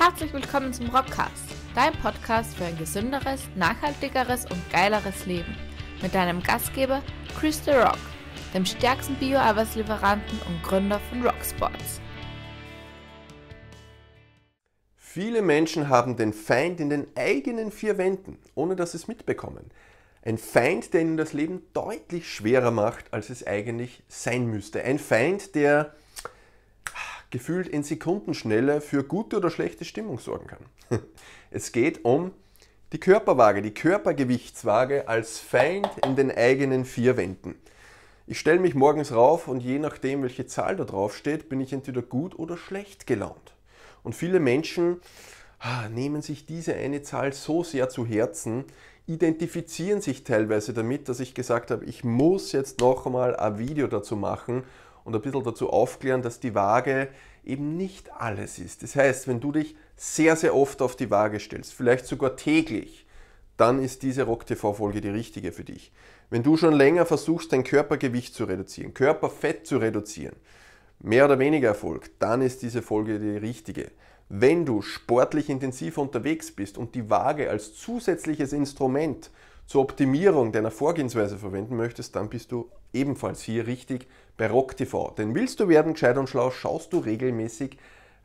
Herzlich willkommen zum Rockcast, dein Podcast für ein gesünderes, nachhaltigeres und geileres Leben. Mit deinem Gastgeber Chris The Rock, dem stärksten Bio-Arbeitslieferanten und Gründer von Rocksports. Viele Menschen haben den Feind in den eigenen vier Wänden, ohne dass sie es mitbekommen. Ein Feind, der ihnen das Leben deutlich schwerer macht, als es eigentlich sein müsste. Ein Feind, der gefühlt in Sekundenschnelle für gute oder schlechte Stimmung sorgen kann. Es geht um die Körperwaage, die Körpergewichtswaage als Feind in den eigenen vier Wänden. Ich stelle mich morgens rauf und je nachdem, welche Zahl da drauf steht, bin ich entweder gut oder schlecht gelaunt. Und viele Menschen ah, nehmen sich diese eine Zahl so sehr zu Herzen, identifizieren sich teilweise damit, dass ich gesagt habe, ich muss jetzt noch einmal ein Video dazu machen und ein bisschen dazu aufklären, dass die Waage eben nicht alles ist. Das heißt, wenn du dich sehr, sehr oft auf die Waage stellst, vielleicht sogar täglich, dann ist diese Rock TV-Folge die richtige für dich. Wenn du schon länger versuchst, dein Körpergewicht zu reduzieren, Körperfett zu reduzieren, mehr oder weniger Erfolg, dann ist diese Folge die richtige. Wenn du sportlich intensiv unterwegs bist und die Waage als zusätzliches Instrument zur Optimierung deiner Vorgehensweise verwenden möchtest, dann bist du ebenfalls hier richtig bei Rock TV. Denn willst du werden gescheit und schlau, schaust du regelmäßig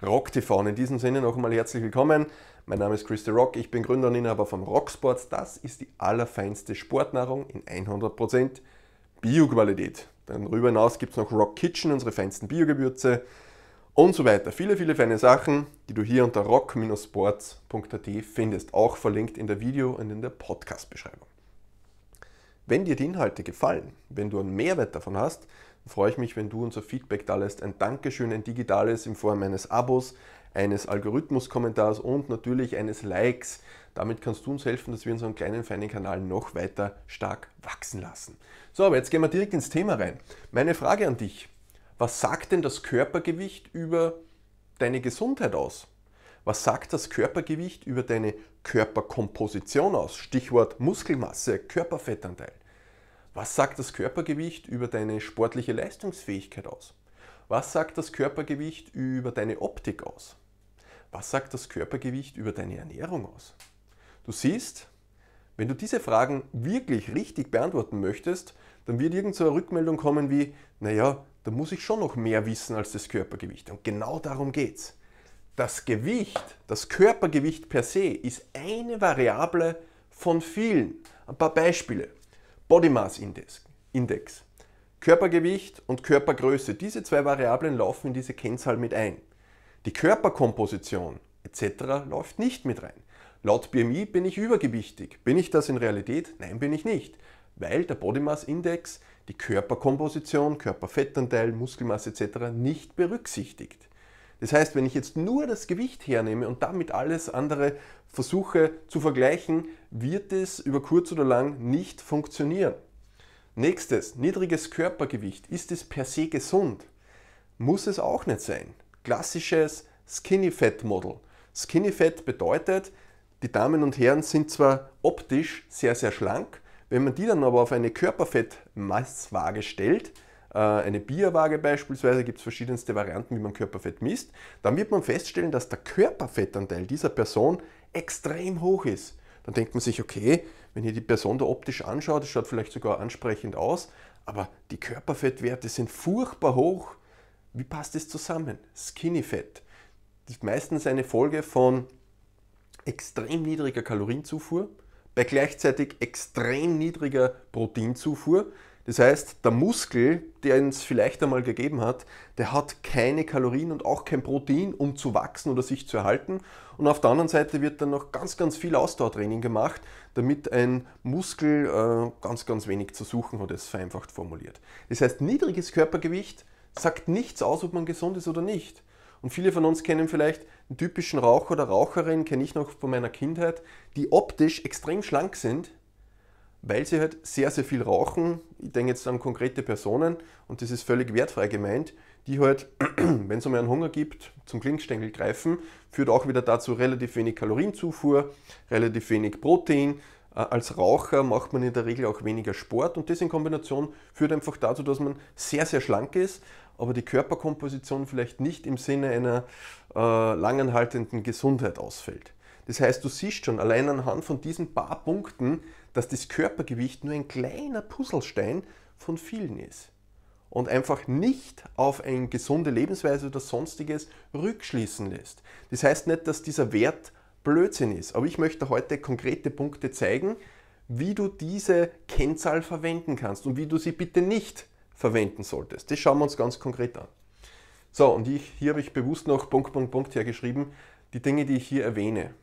Rock TV. Und in diesem Sinne noch einmal herzlich willkommen. Mein Name ist Chris Rock, ich bin Gründer und Inhaber von Rocksports. Das ist die allerfeinste Sportnahrung in 100% Bioqualität. Darüber hinaus gibt es noch Rock Kitchen, unsere feinsten Biogewürze und so weiter. Viele, viele feine Sachen, die du hier unter rock-sports.at findest, auch verlinkt in der Video- und in der Podcast-Beschreibung. Wenn dir die Inhalte gefallen, wenn du einen Mehrwert davon hast, freue ich mich, wenn du unser Feedback da lässt. Ein Dankeschön, ein digitales in Form eines Abos, eines Algorithmus-Kommentars und natürlich eines Likes. Damit kannst du uns helfen, dass wir unseren kleinen, feinen Kanal noch weiter stark wachsen lassen. So, aber jetzt gehen wir direkt ins Thema rein. Meine Frage an dich. Was sagt denn das Körpergewicht über deine Gesundheit aus? Was sagt das Körpergewicht über deine Körperkomposition aus? Stichwort Muskelmasse, Körperfettanteil. Was sagt das Körpergewicht über deine sportliche Leistungsfähigkeit aus? Was sagt das Körpergewicht über deine Optik aus? Was sagt das Körpergewicht über deine Ernährung aus? Du siehst, wenn du diese Fragen wirklich richtig beantworten möchtest, dann wird irgend so eine Rückmeldung kommen wie, naja, da muss ich schon noch mehr wissen als das Körpergewicht. Und genau darum geht's das Gewicht, das Körpergewicht per se, ist eine Variable von vielen. Ein paar Beispiele. Body Mass Index, Index. Körpergewicht und Körpergröße, diese zwei Variablen laufen in diese Kennzahl mit ein. Die Körperkomposition etc. läuft nicht mit rein. Laut BMI bin ich übergewichtig. Bin ich das in Realität? Nein, bin ich nicht. Weil der Body Mass Index die Körperkomposition, Körperfettanteil, Muskelmasse etc. nicht berücksichtigt. Das heißt, wenn ich jetzt nur das Gewicht hernehme und damit alles andere versuche zu vergleichen, wird es über kurz oder lang nicht funktionieren. Nächstes, niedriges Körpergewicht. Ist es per se gesund? Muss es auch nicht sein. Klassisches Skinny Fat Model. Skinny Fat bedeutet, die Damen und Herren sind zwar optisch sehr, sehr schlank, wenn man die dann aber auf eine Körperfettmaßwaage stellt, äh, eine Bierwaage beispielsweise, gibt es verschiedenste Varianten, wie man Körperfett misst, dann wird man feststellen, dass der Körperfettanteil dieser Person extrem hoch ist. Dann denkt man sich, okay, wenn ihr die Person da optisch anschaut, das schaut vielleicht sogar ansprechend aus, aber die Körperfettwerte sind furchtbar hoch. Wie passt das zusammen? Skinny Fett. Das ist meistens eine Folge von extrem niedriger Kalorienzufuhr bei gleichzeitig extrem niedriger Proteinzufuhr. Das heißt, der Muskel, der es vielleicht einmal gegeben hat, der hat keine Kalorien und auch kein Protein, um zu wachsen oder sich zu erhalten. Und auf der anderen Seite wird dann noch ganz, ganz viel Ausdauertraining gemacht, damit ein Muskel äh, ganz, ganz wenig zu suchen hat, es vereinfacht formuliert. Das heißt, niedriges Körpergewicht sagt nichts aus, ob man gesund ist oder nicht. Und viele von uns kennen vielleicht einen typischen Raucher oder Raucherin, kenne ich noch von meiner Kindheit, die optisch extrem schlank sind, weil sie halt sehr, sehr viel rauchen. Ich denke jetzt an konkrete Personen und das ist völlig wertfrei gemeint, die halt, wenn es einmal einen Hunger gibt, zum Klingstängel greifen, führt auch wieder dazu relativ wenig Kalorienzufuhr, relativ wenig Protein. Äh, als Raucher macht man in der Regel auch weniger Sport und das in Kombination führt einfach dazu, dass man sehr, sehr schlank ist, aber die Körperkomposition vielleicht nicht im Sinne einer äh, langanhaltenden Gesundheit ausfällt. Das heißt, du siehst schon, allein anhand von diesen paar Punkten dass das Körpergewicht nur ein kleiner Puzzlestein von vielen ist und einfach nicht auf eine gesunde Lebensweise oder sonstiges rückschließen lässt. Das heißt nicht, dass dieser Wert Blödsinn ist, aber ich möchte heute konkrete Punkte zeigen, wie du diese Kennzahl verwenden kannst und wie du sie bitte nicht verwenden solltest. Das schauen wir uns ganz konkret an. So, und ich, hier habe ich bewusst noch Punkt, Punkt, Punkt hergeschrieben. Die Dinge, die ich hier erwähne,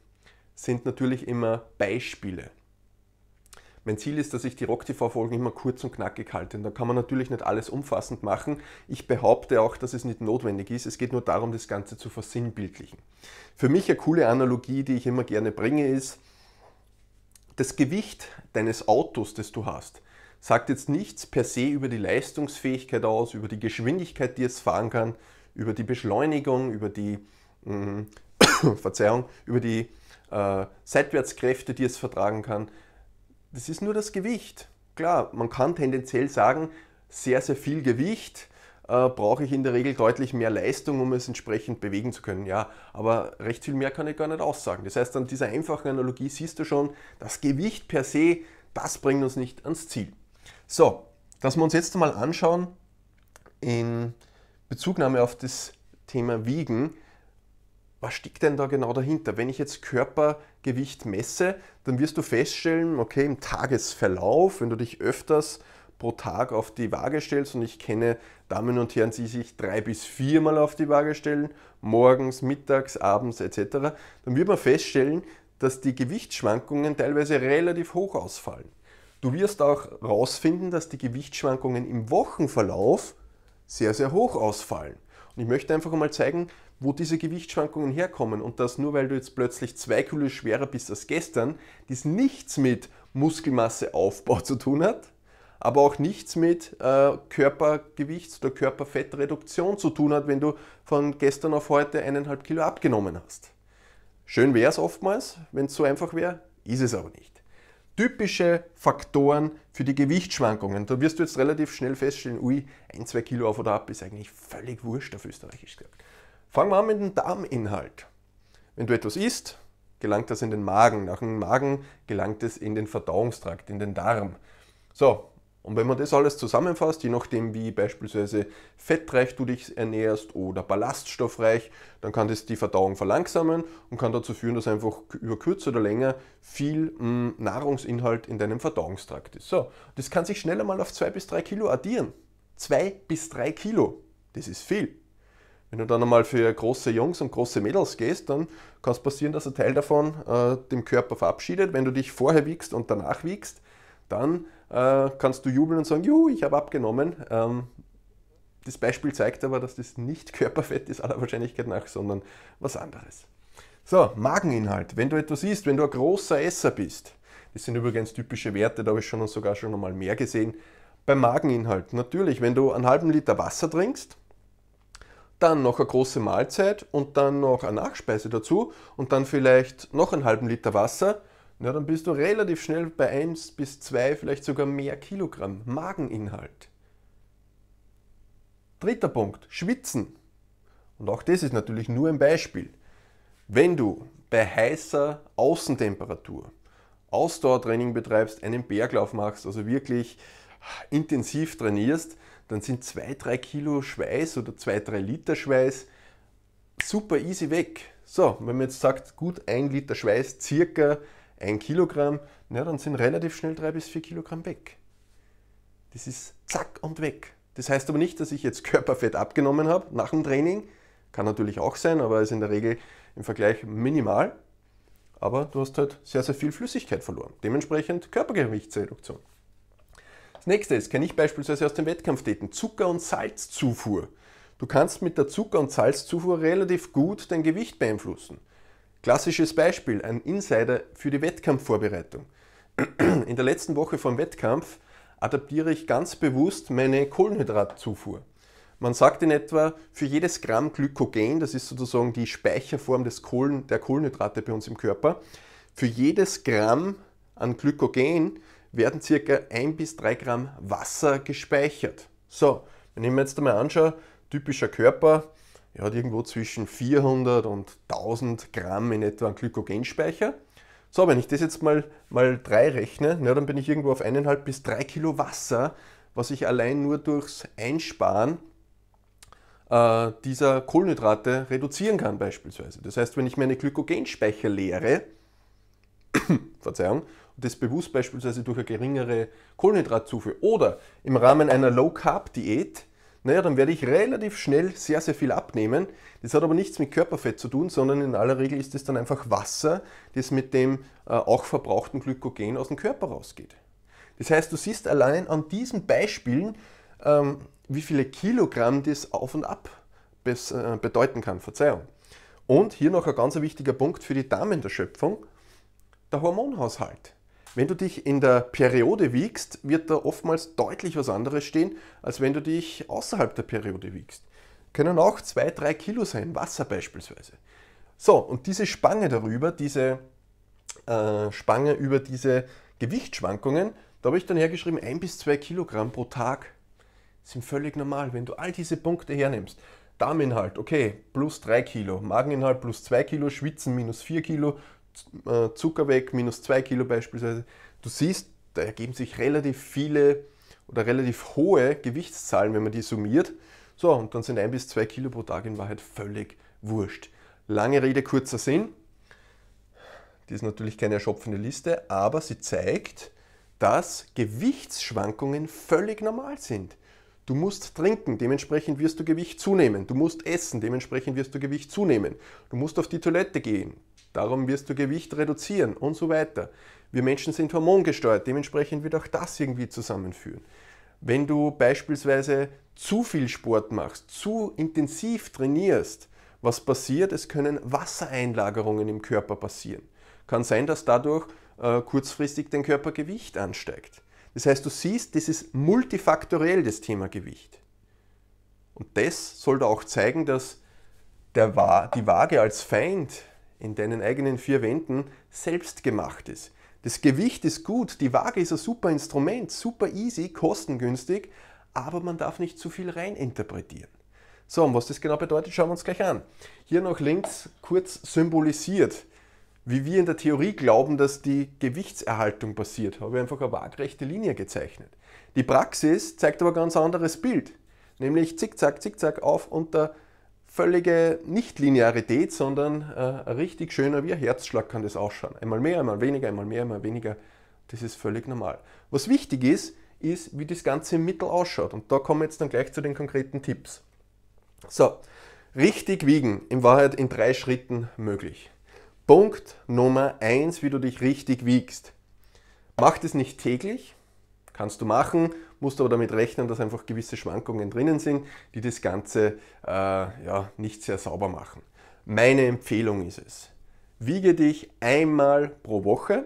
sind natürlich immer Beispiele. Mein Ziel ist, dass ich die Rock-TV-Folgen immer kurz und knackig halte. Und da kann man natürlich nicht alles umfassend machen. Ich behaupte auch, dass es nicht notwendig ist. Es geht nur darum, das Ganze zu versinnbildlichen. Für mich eine coole Analogie, die ich immer gerne bringe, ist, das Gewicht deines Autos, das du hast, sagt jetzt nichts per se über die Leistungsfähigkeit aus, über die Geschwindigkeit, die es fahren kann, über die Beschleunigung, über die, äh, Verzeihung, über die äh, Seitwärtskräfte, die es vertragen kann, das ist nur das Gewicht. Klar, man kann tendenziell sagen, sehr, sehr viel Gewicht äh, brauche ich in der Regel deutlich mehr Leistung, um es entsprechend bewegen zu können. Ja, aber recht viel mehr kann ich gar nicht aussagen. Das heißt, an dieser einfachen Analogie siehst du schon, das Gewicht per se, das bringt uns nicht ans Ziel. So, dass wir uns jetzt mal anschauen, in Bezugnahme auf das Thema Wiegen, was steckt denn da genau dahinter? Wenn ich jetzt Körpergewicht messe, dann wirst du feststellen, okay, im Tagesverlauf, wenn du dich öfters pro Tag auf die Waage stellst und ich kenne Damen und Herren, die sich drei bis viermal auf die Waage stellen, morgens, mittags, abends etc., dann wird man feststellen, dass die Gewichtsschwankungen teilweise relativ hoch ausfallen. Du wirst auch herausfinden, dass die Gewichtsschwankungen im Wochenverlauf sehr, sehr hoch ausfallen ich möchte einfach mal zeigen, wo diese Gewichtsschwankungen herkommen und das nur weil du jetzt plötzlich zwei Kilo schwerer bist als gestern, dies nichts mit Muskelmasseaufbau zu tun hat, aber auch nichts mit äh, Körpergewichts- oder Körperfettreduktion zu tun hat, wenn du von gestern auf heute eineinhalb Kilo abgenommen hast. Schön wäre es oftmals, wenn es so einfach wäre, ist es aber nicht typische Faktoren für die Gewichtsschwankungen. Da wirst du jetzt relativ schnell feststellen, ui, ein, zwei Kilo auf oder ab ist eigentlich völlig wurscht auf Österreichisch gesagt. Fangen wir an mit dem Darminhalt. Wenn du etwas isst, gelangt das in den Magen. Nach dem Magen gelangt es in den Verdauungstrakt, in den Darm. So, und wenn man das alles zusammenfasst, je nachdem wie beispielsweise fettreich du dich ernährst oder ballaststoffreich, dann kann das die Verdauung verlangsamen und kann dazu führen, dass einfach über kürzer oder länger viel hm, Nahrungsinhalt in deinem Verdauungstrakt ist. So, das kann sich schneller mal auf 2 bis 3 Kilo addieren. 2 bis 3 Kilo, das ist viel. Wenn du dann einmal für große Jungs und große Mädels gehst, dann kann es passieren, dass ein Teil davon äh, dem Körper verabschiedet. Wenn du dich vorher wiegst und danach wiegst, dann äh, kannst du jubeln und sagen, juhu, ich habe abgenommen. Ähm, das Beispiel zeigt aber, dass das nicht Körperfett ist aller Wahrscheinlichkeit nach, sondern was anderes. So, Mageninhalt. Wenn du etwas isst, wenn du ein großer Esser bist, das sind übrigens typische Werte, da habe ich schon sogar schon einmal mehr gesehen. Beim Mageninhalt, natürlich, wenn du einen halben Liter Wasser trinkst, dann noch eine große Mahlzeit und dann noch eine Nachspeise dazu und dann vielleicht noch einen halben Liter Wasser, na, dann bist du relativ schnell bei 1 bis 2, vielleicht sogar mehr Kilogramm Mageninhalt. Dritter Punkt, Schwitzen. Und auch das ist natürlich nur ein Beispiel. Wenn du bei heißer Außentemperatur Ausdauertraining betreibst, einen Berglauf machst, also wirklich intensiv trainierst, dann sind 2-3 Kilo Schweiß oder 2-3 Liter Schweiß super easy weg. So, wenn man jetzt sagt, gut 1 Liter Schweiß circa ein Kilogramm, ja, dann sind relativ schnell drei bis vier Kilogramm weg. Das ist zack und weg. Das heißt aber nicht, dass ich jetzt Körperfett abgenommen habe nach dem Training. Kann natürlich auch sein, aber ist in der Regel im Vergleich minimal. Aber du hast halt sehr, sehr viel Flüssigkeit verloren. Dementsprechend Körpergewichtsreduktion. Das nächste ist, kenne ich beispielsweise aus den Wettkampfdiäten, Zucker- und Salzzufuhr. Du kannst mit der Zucker- und Salzzufuhr relativ gut dein Gewicht beeinflussen. Klassisches Beispiel, ein Insider für die Wettkampfvorbereitung. In der letzten Woche vom Wettkampf adaptiere ich ganz bewusst meine Kohlenhydratzufuhr. Man sagt in etwa, für jedes Gramm Glykogen, das ist sozusagen die Speicherform des Kohlen, der Kohlenhydrate bei uns im Körper, für jedes Gramm an Glykogen werden circa 1 bis 3 Gramm Wasser gespeichert. So, wenn ich mir jetzt einmal anschaue, typischer Körper, er hat irgendwo zwischen 400 und 1000 Gramm in etwa einen Glykogenspeicher. So, wenn ich das jetzt mal, mal drei rechne, na, dann bin ich irgendwo auf 1,5 bis 3 Kilo Wasser, was ich allein nur durchs Einsparen äh, dieser Kohlenhydrate reduzieren kann beispielsweise. Das heißt, wenn ich meine Glykogenspeicher leere, Verzeihung, und das bewusst beispielsweise durch eine geringere Kohlenhydratzufuhr oder im Rahmen einer Low-Carb-Diät naja, dann werde ich relativ schnell sehr, sehr viel abnehmen. Das hat aber nichts mit Körperfett zu tun, sondern in aller Regel ist es dann einfach Wasser, das mit dem äh, auch verbrauchten Glykogen aus dem Körper rausgeht. Das heißt, du siehst allein an diesen Beispielen, ähm, wie viele Kilogramm das auf und ab bes, äh, bedeuten kann. Verzeihung. Und hier noch ein ganz wichtiger Punkt für die Damen der Schöpfung, der Hormonhaushalt. Wenn du dich in der Periode wiegst, wird da oftmals deutlich was anderes stehen, als wenn du dich außerhalb der Periode wiegst. Können auch 2-3 Kilo sein, Wasser beispielsweise. So, und diese Spange darüber, diese äh, Spange über diese Gewichtsschwankungen, da habe ich dann hergeschrieben 1 bis 2 Kilogramm pro Tag sind völlig normal, wenn du all diese Punkte hernimmst. Darminhalt, okay, plus 3 Kilo, Mageninhalt plus 2 Kilo, Schwitzen minus 4 Kilo, äh, Zucker weg, minus 2 Kilo beispielsweise. Du siehst, da ergeben sich relativ viele oder relativ hohe Gewichtszahlen, wenn man die summiert. So, und dann sind ein bis zwei Kilo pro Tag in Wahrheit völlig wurscht. Lange Rede, kurzer Sinn. Die ist natürlich keine erschöpfende Liste, aber sie zeigt, dass Gewichtsschwankungen völlig normal sind. Du musst trinken, dementsprechend wirst du Gewicht zunehmen. Du musst essen, dementsprechend wirst du Gewicht zunehmen. Du musst auf die Toilette gehen, darum wirst du Gewicht reduzieren und so weiter. Wir Menschen sind hormongesteuert, dementsprechend wird auch das irgendwie zusammenführen. Wenn du beispielsweise zu viel Sport machst, zu intensiv trainierst, was passiert? Es können Wassereinlagerungen im Körper passieren. Kann sein, dass dadurch äh, kurzfristig dein Körpergewicht ansteigt. Das heißt, du siehst, das ist multifaktoriell das Thema Gewicht. Und das sollte auch zeigen, dass der Wa die Waage als Feind in deinen eigenen vier Wänden selbst gemacht ist. Das Gewicht ist gut, die Waage ist ein super Instrument, super easy, kostengünstig, aber man darf nicht zu viel reininterpretieren. So, und was das genau bedeutet, schauen wir uns gleich an. Hier nach links kurz symbolisiert, wie wir in der Theorie glauben, dass die Gewichtserhaltung passiert, habe ich einfach eine waagrechte Linie gezeichnet. Die Praxis zeigt aber ein ganz anderes Bild, nämlich zickzack, zickzack, auf, unter, völlige Nichtlinearität, sondern äh, richtig schöner wie ein Herzschlag kann das ausschauen. Einmal mehr, einmal weniger, einmal mehr, einmal weniger. Das ist völlig normal. Was wichtig ist, ist, wie das Ganze im Mittel ausschaut. Und da kommen wir jetzt dann gleich zu den konkreten Tipps. So, richtig wiegen, in Wahrheit in drei Schritten möglich. Punkt Nummer eins, wie du dich richtig wiegst. Mach das nicht täglich, kannst du machen, musst aber damit rechnen, dass einfach gewisse Schwankungen drinnen sind, die das Ganze äh, ja, nicht sehr sauber machen. Meine Empfehlung ist es, wiege dich einmal pro Woche,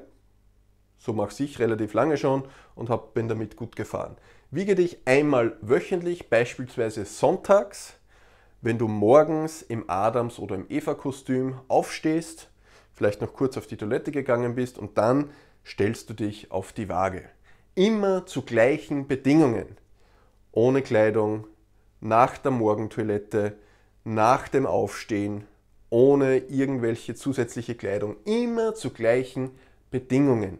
so mache ich relativ lange schon und hab, bin damit gut gefahren. Wiege dich einmal wöchentlich, beispielsweise sonntags, wenn du morgens im Adams- oder im Eva-Kostüm aufstehst, vielleicht noch kurz auf die Toilette gegangen bist und dann stellst du dich auf die Waage immer zu gleichen Bedingungen, ohne Kleidung, nach der Morgentoilette, nach dem Aufstehen, ohne irgendwelche zusätzliche Kleidung, immer zu gleichen Bedingungen.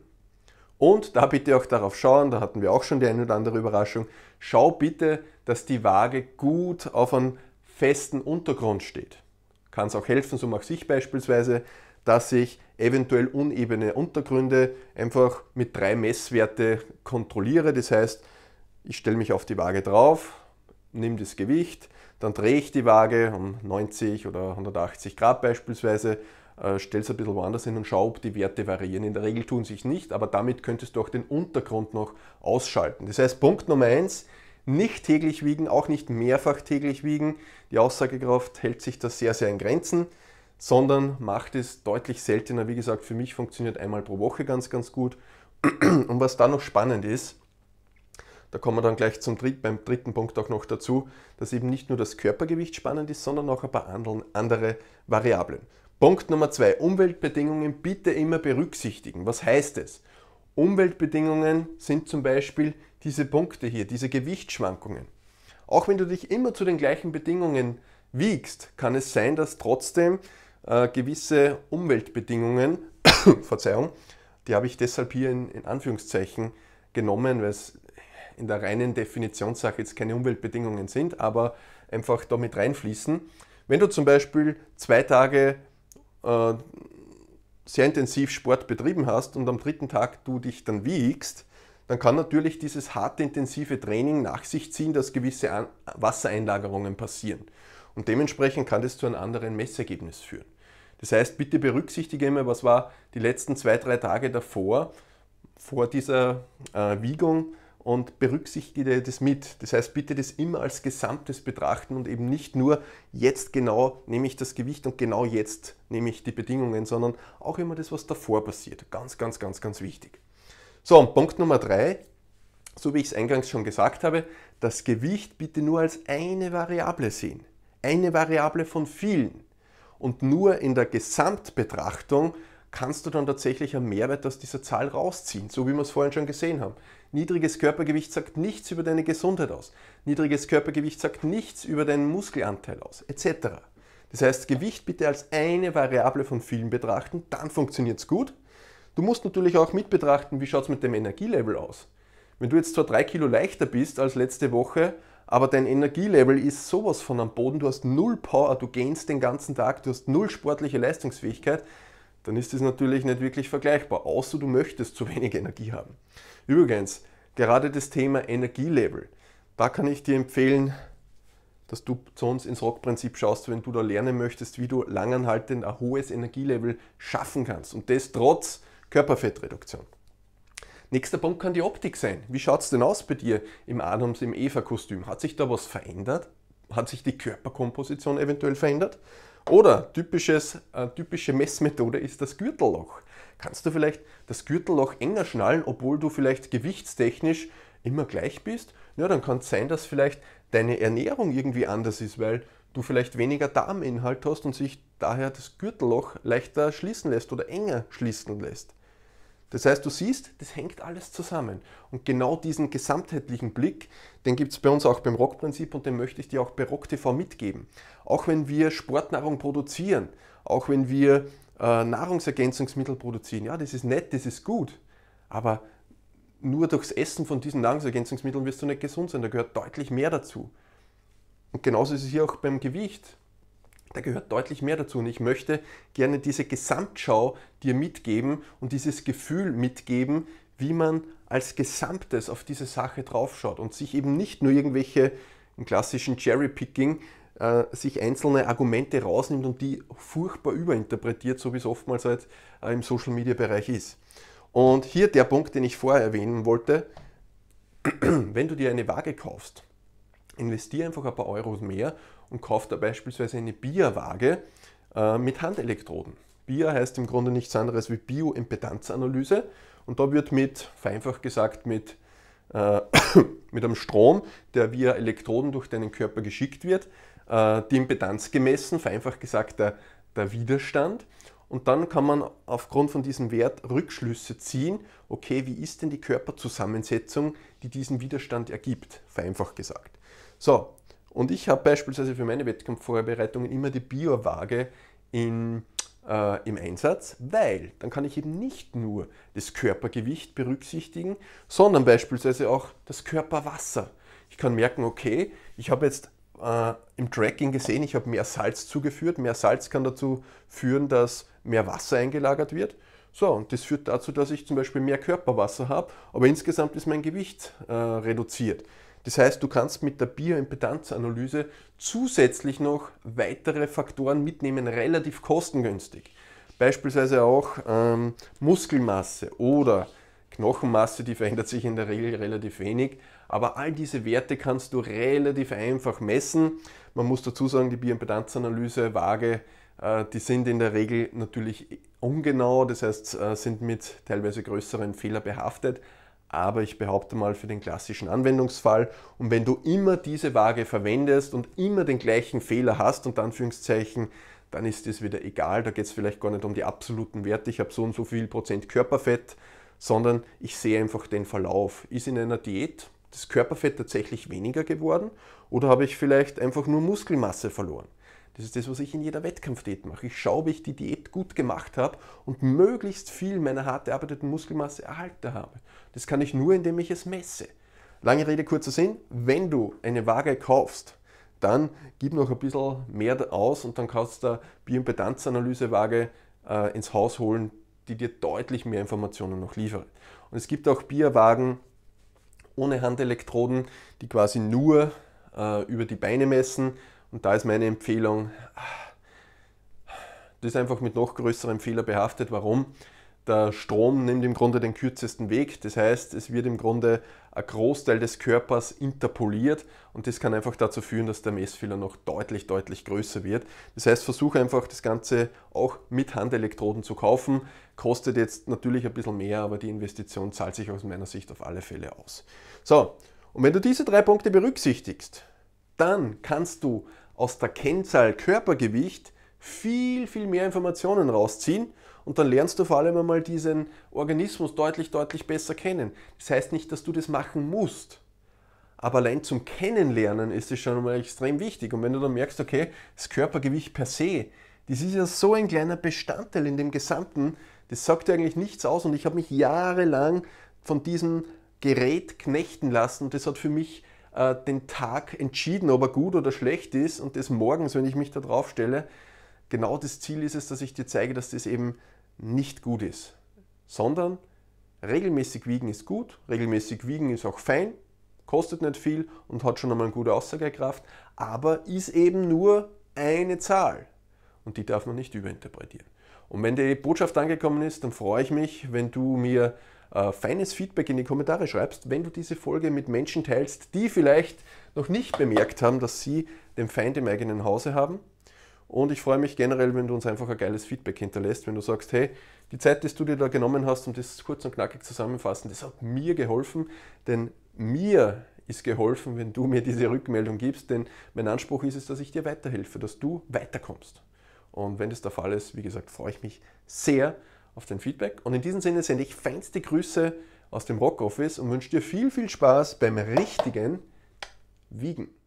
Und da bitte auch darauf schauen, da hatten wir auch schon die eine oder andere Überraschung, schau bitte, dass die Waage gut auf einem festen Untergrund steht kann es auch helfen, so mache ich beispielsweise, dass ich eventuell unebene Untergründe einfach mit drei Messwerte kontrolliere. Das heißt, ich stelle mich auf die Waage drauf, nehme das Gewicht, dann drehe ich die Waage um 90 oder 180 Grad beispielsweise, äh, stelle es ein bisschen woanders hin und schaue, ob die Werte variieren. In der Regel tun sich nicht, aber damit könntest du auch den Untergrund noch ausschalten. Das heißt, Punkt Nummer eins nicht täglich wiegen, auch nicht mehrfach täglich wiegen. Die Aussagekraft hält sich da sehr, sehr in Grenzen, sondern macht es deutlich seltener. Wie gesagt, für mich funktioniert einmal pro Woche ganz, ganz gut. Und was da noch spannend ist, da kommen wir dann gleich zum Dritt, beim dritten Punkt auch noch dazu, dass eben nicht nur das Körpergewicht spannend ist, sondern auch ein paar andere Variablen. Punkt Nummer zwei, Umweltbedingungen bitte immer berücksichtigen. Was heißt es? Umweltbedingungen sind zum Beispiel diese Punkte hier, diese Gewichtsschwankungen. Auch wenn du dich immer zu den gleichen Bedingungen wiegst, kann es sein, dass trotzdem äh, gewisse Umweltbedingungen, Verzeihung, die habe ich deshalb hier in, in Anführungszeichen genommen, weil es in der reinen Definitionssache jetzt keine Umweltbedingungen sind, aber einfach damit reinfließen. Wenn du zum Beispiel zwei Tage äh, sehr intensiv Sport betrieben hast und am dritten Tag du dich dann wiegst, dann kann natürlich dieses harte, intensive Training nach sich ziehen, dass gewisse Wassereinlagerungen passieren. Und dementsprechend kann das zu einem anderen Messergebnis führen. Das heißt, bitte berücksichtige immer, was war die letzten zwei, drei Tage davor, vor dieser äh, Wiegung und berücksichtige das mit. Das heißt, bitte das immer als Gesamtes betrachten und eben nicht nur jetzt genau nehme ich das Gewicht und genau jetzt nehme ich die Bedingungen, sondern auch immer das, was davor passiert. Ganz, ganz, ganz, ganz wichtig. So, und Punkt Nummer drei, so wie ich es eingangs schon gesagt habe, das Gewicht bitte nur als eine Variable sehen. Eine Variable von vielen. Und nur in der Gesamtbetrachtung kannst du dann tatsächlich einen Mehrwert aus dieser Zahl rausziehen, so wie wir es vorhin schon gesehen haben. Niedriges Körpergewicht sagt nichts über deine Gesundheit aus. Niedriges Körpergewicht sagt nichts über deinen Muskelanteil aus, etc. Das heißt, Gewicht bitte als eine Variable von vielen betrachten, dann funktioniert es gut. Du musst natürlich auch mit betrachten, wie schaut es mit dem Energielevel aus. Wenn du jetzt zwar drei Kilo leichter bist als letzte Woche, aber dein Energielevel ist sowas von am Boden, du hast null Power, du gähnst den ganzen Tag, du hast null sportliche Leistungsfähigkeit, dann ist das natürlich nicht wirklich vergleichbar, außer du möchtest zu wenig Energie haben. Übrigens, gerade das Thema Energielevel, da kann ich dir empfehlen, dass du zu uns ins Rockprinzip schaust, wenn du da lernen möchtest, wie du langanhaltend ein hohes Energielevel schaffen kannst. Und das trotz Körperfettreduktion. Nächster Punkt kann die Optik sein. Wie schaut es denn aus bei dir im Adams, im Eva-Kostüm? Hat sich da was verändert? Hat sich die Körperkomposition eventuell verändert? Oder typisches, äh, typische Messmethode ist das Gürtelloch. Kannst du vielleicht das Gürtelloch enger schnallen, obwohl du vielleicht gewichtstechnisch immer gleich bist? Ja, dann kann es sein, dass vielleicht deine Ernährung irgendwie anders ist, weil du vielleicht weniger Darminhalt hast und sich daher das Gürtelloch leichter schließen lässt oder enger schließen lässt. Das heißt, du siehst, das hängt alles zusammen. Und genau diesen gesamtheitlichen Blick, den gibt es bei uns auch beim Rockprinzip und den möchte ich dir auch bei Rock TV mitgeben. Auch wenn wir Sportnahrung produzieren, auch wenn wir äh, Nahrungsergänzungsmittel produzieren, ja, das ist nett, das ist gut, aber nur durchs Essen von diesen Nahrungsergänzungsmitteln wirst du nicht gesund sein, da gehört deutlich mehr dazu. Und genauso ist es hier auch beim Gewicht. Da gehört deutlich mehr dazu und ich möchte gerne diese Gesamtschau dir mitgeben und dieses Gefühl mitgeben, wie man als Gesamtes auf diese Sache draufschaut und sich eben nicht nur irgendwelche im klassischen Cherry-Picking äh, sich einzelne Argumente rausnimmt und die furchtbar überinterpretiert, so wie es oftmals halt, äh, im Social-Media-Bereich ist. Und hier der Punkt, den ich vorher erwähnen wollte, wenn du dir eine Waage kaufst, investiere einfach ein paar Euros mehr und kauft da beispielsweise eine Bierwaage äh, mit Handelektroden. BIA heißt im Grunde nichts anderes wie Bioimpedanzanalyse und da wird mit, vereinfacht gesagt, mit, äh, mit einem Strom, der via Elektroden durch deinen Körper geschickt wird, äh, die Impedanz gemessen, vereinfacht gesagt der, der Widerstand. Und dann kann man aufgrund von diesem Wert Rückschlüsse ziehen, okay, wie ist denn die Körperzusammensetzung, die diesen Widerstand ergibt, vereinfacht gesagt. So, und ich habe beispielsweise für meine Wettkampfvorbereitungen immer die Biowaage in, äh, im Einsatz, weil dann kann ich eben nicht nur das Körpergewicht berücksichtigen, sondern beispielsweise auch das Körperwasser. Ich kann merken, okay, ich habe jetzt äh, im Tracking gesehen, ich habe mehr Salz zugeführt. Mehr Salz kann dazu führen, dass mehr Wasser eingelagert wird. So, und das führt dazu, dass ich zum Beispiel mehr Körperwasser habe, aber insgesamt ist mein Gewicht äh, reduziert. Das heißt, du kannst mit der Bioimpedanzanalyse zusätzlich noch weitere Faktoren mitnehmen, relativ kostengünstig. Beispielsweise auch ähm, Muskelmasse oder Knochenmasse, die verändert sich in der Regel relativ wenig. Aber all diese Werte kannst du relativ einfach messen. Man muss dazu sagen, die Bioimpedanzanalyse, Waage, äh, die sind in der Regel natürlich ungenau, das heißt äh, sind mit teilweise größeren Fehlern behaftet aber ich behaupte mal für den klassischen Anwendungsfall. Und wenn du immer diese Waage verwendest und immer den gleichen Fehler hast, unter Anführungszeichen, dann ist es wieder egal. Da geht es vielleicht gar nicht um die absoluten Werte, ich habe so und so viel Prozent Körperfett, sondern ich sehe einfach den Verlauf. Ist in einer Diät das Körperfett tatsächlich weniger geworden oder habe ich vielleicht einfach nur Muskelmasse verloren? Das ist das, was ich in jeder Wettkampfdiät mache. Ich schaue, ob ich die Diät gut gemacht habe und möglichst viel meiner hart erarbeiteten Muskelmasse erhalten habe. Das kann ich nur, indem ich es messe. Lange Rede, kurzer Sinn, wenn du eine Waage kaufst, dann gib noch ein bisschen mehr aus und dann kannst du eine Bioimpedanzanalysewaage äh, ins Haus holen, die dir deutlich mehr Informationen noch liefert. Und es gibt auch Bierwagen ohne Handelektroden, die quasi nur äh, über die Beine messen. Und da ist meine Empfehlung, ah, das ist einfach mit noch größerem Fehler behaftet. Warum? Der Strom nimmt im Grunde den kürzesten Weg, das heißt, es wird im Grunde ein Großteil des Körpers interpoliert und das kann einfach dazu führen, dass der Messfehler noch deutlich, deutlich größer wird. Das heißt, versuche einfach das Ganze auch mit Handelektroden zu kaufen. Kostet jetzt natürlich ein bisschen mehr, aber die Investition zahlt sich aus meiner Sicht auf alle Fälle aus. So, und wenn du diese drei Punkte berücksichtigst, dann kannst du aus der Kennzahl Körpergewicht viel, viel mehr Informationen rausziehen und dann lernst du vor allem einmal diesen Organismus deutlich, deutlich besser kennen. Das heißt nicht, dass du das machen musst. Aber allein zum Kennenlernen ist es schon einmal extrem wichtig. Und wenn du dann merkst, okay, das Körpergewicht per se, das ist ja so ein kleiner Bestandteil in dem Gesamten, das sagt dir eigentlich nichts aus. Und ich habe mich jahrelang von diesem Gerät knechten lassen und das hat für mich äh, den Tag entschieden, ob er gut oder schlecht ist. Und des Morgens, wenn ich mich da drauf stelle, genau das Ziel ist es, dass ich dir zeige, dass das eben nicht gut ist, sondern regelmäßig wiegen ist gut, regelmäßig wiegen ist auch fein, kostet nicht viel und hat schon einmal eine gute Aussagekraft, aber ist eben nur eine Zahl und die darf man nicht überinterpretieren. Und wenn die Botschaft angekommen ist, dann freue ich mich, wenn du mir äh, feines Feedback in die Kommentare schreibst, wenn du diese Folge mit Menschen teilst, die vielleicht noch nicht bemerkt haben, dass sie den Feind im eigenen Hause haben und ich freue mich generell, wenn du uns einfach ein geiles Feedback hinterlässt, wenn du sagst, hey, die Zeit, die du dir da genommen hast, um das kurz und knackig zusammenfassen, das hat mir geholfen, denn mir ist geholfen, wenn du mir diese Rückmeldung gibst, denn mein Anspruch ist es, dass ich dir weiterhelfe, dass du weiterkommst. Und wenn das der Fall ist, wie gesagt, freue ich mich sehr auf dein Feedback. Und in diesem Sinne sende ich feinste Grüße aus dem Rockoffice und wünsche dir viel, viel Spaß beim richtigen Wiegen.